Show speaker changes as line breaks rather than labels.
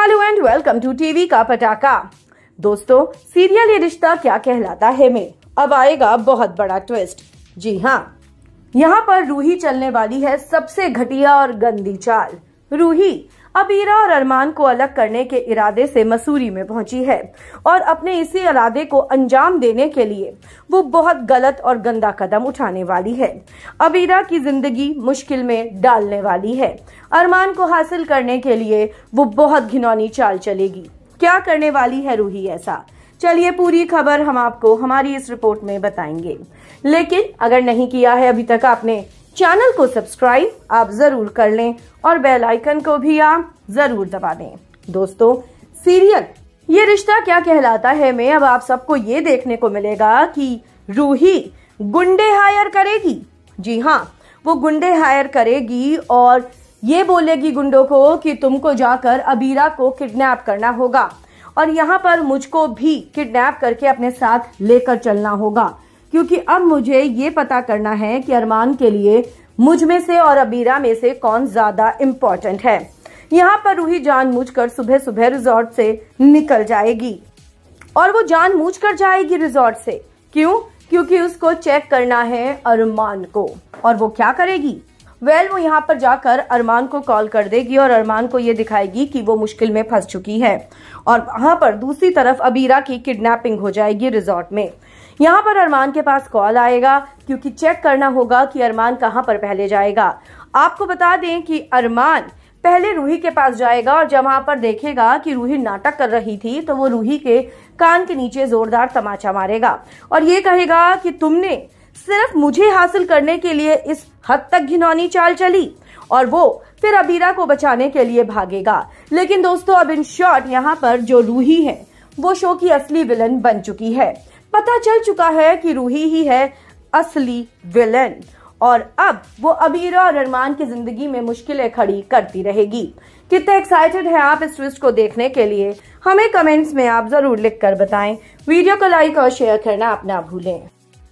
hello and welcome to TV का पटाखा दोस्तों सीरियल ये रिश्ता क्या कहलाता है में अब आएगा बहुत बड़ा ट्विस्ट जी हाँ यहाँ पर रूही चलने वाली है सबसे घटिया और गंदी चाल रूही अबीरा और अरमान को अलग करने के इरादे से मसूरी में पहुंची है और अपने इसी इरादे को अंजाम देने के लिए वो बहुत गलत और गंदा कदम उठाने वाली है अबीरा की जिंदगी मुश्किल में डालने वाली है अरमान को हासिल करने के लिए वो बहुत घिनौनी चाल चलेगी क्या करने वाली है रूही ऐसा चलिए पूरी खबर हम आपको हमारी इस रिपोर्ट में बताएंगे लेकिन अगर नहीं किया है अभी तक आपने चैनल को सब्सक्राइब आप जरूर कर लें और बेल आइकन को भी आप जरूर दबा दें दोस्तों सीरियल ये रिश्ता क्या कहलाता है में अब आप सबको ये देखने को मिलेगा कि रूही गुंडे हायर करेगी जी हाँ वो गुंडे हायर करेगी और ये बोलेगी गुंडों को कि तुमको जाकर अबीरा को किडनैप करना होगा और यहाँ पर मुझको भी किडनैप करके अपने साथ लेकर चलना होगा क्योंकि अब मुझे ये पता करना है कि अरमान के लिए मुझ में से और अबीरा में से कौन ज्यादा इम्पोर्टेंट है यहाँ पर रूही कर सुबह सुबह रिजॉर्ट से निकल जाएगी और वो कर जाएगी रिजॉर्ट से क्यों क्योंकि उसको चेक करना है अरमान को और वो क्या करेगी वेल वो यहाँ पर जाकर अरमान को कॉल कर देगी और अरमान को ये दिखाएगी कि वो मुश्किल में फंस चुकी है और वहाँ पर दूसरी तरफ अबीरा की किडनैपिंग हो जाएगी रिजॉर्ट में यहाँ पर अरमान के पास कॉल आएगा क्योंकि चेक करना होगा कि अरमान कहाँ पर पहले जाएगा आपको बता दें कि अरमान पहले रूही के पास जाएगा और जब वहां पर देखेगा कि रूही नाटक कर रही थी तो वो रूही के कान के नीचे जोरदार तमाचा मारेगा और ये कहेगा कि तुमने सिर्फ मुझे हासिल करने के लिए इस हद तक घिनौनी चाल चली और वो फिर अबीरा को बचाने के लिए भागेगा लेकिन दोस्तों अब इन शॉर्ट यहाँ पर जो रूही है वो शो की असली विलन बन चुकी है पता चल चुका है कि रूही ही है असली विलन और अब वो अबीरा और अरमान की जिंदगी में मुश्किलें खड़ी करती रहेगी कितने एक्साइटेड हैं आप इस ट्विस्ट को देखने के लिए हमें कमेंट्स में आप जरूर कर बताएं वीडियो को लाइक और शेयर करना आप ना भूलें